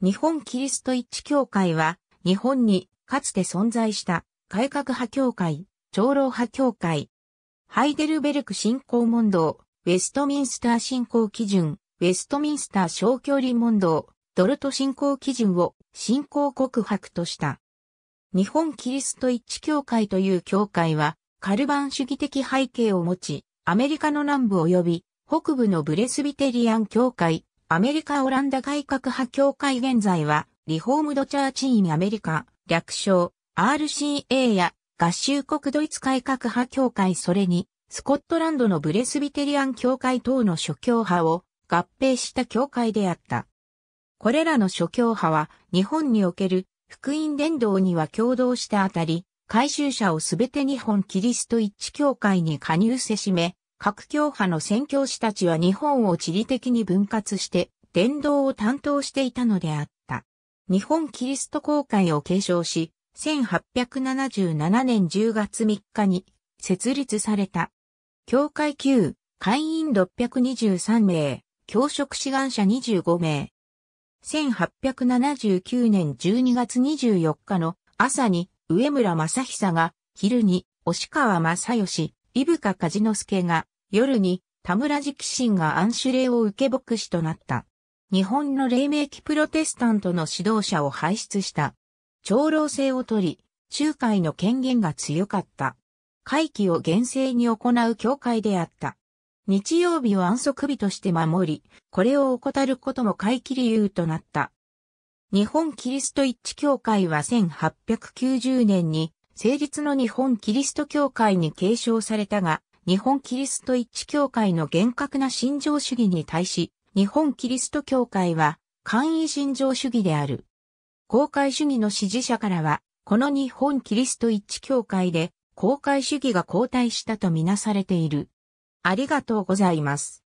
日本キリスト一致教会は、日本にかつて存在した改革派教会、長老派教会、ハイデルベルク信仰問答、ウェストミンスター信仰基準、ウェストミンスター小距離問答、ドルト信仰基準を信仰告白とした。日本キリスト一致教会という教会は、カルバン主義的背景を持ち、アメリカの南部及び北部のブレスビテリアン教会、アメリカ・オランダ改革派協会現在は、リフォームド・チャーチ・イン・アメリカ、略称、RCA や、合衆国ドイツ改革派協会それに、スコットランドのブレスビテリアン協会等の諸教派を合併した協会であった。これらの諸教派は、日本における福音伝道には共同したあたり、改宗者をすべて日本キリスト一致協会に加入せしめ、各教派の宣教師たちは日本を地理的に分割して伝道を担当していたのであった。日本キリスト公会を継承し、1877年10月3日に設立された。教会級、会員623名、教職志願者25名。1879年12月24日の朝に上村正久が昼に押川正義、カジノスケが、夜に、田村直進が暗守令を受け牧師となった。日本の黎明期プロテスタントの指導者を輩出した。長老制を取り、中海の権限が強かった。会期を厳正に行う教会であった。日曜日を安息日として守り、これを怠ることも会期理由となった。日本キリスト一致教会は1890年に成立の日本キリスト教会に継承されたが、日本キリスト一致教会の厳格な信条主義に対し、日本キリスト教会は簡易信条主義である。公開主義の支持者からは、この日本キリスト一致教会で公開主義が後退したとみなされている。ありがとうございます。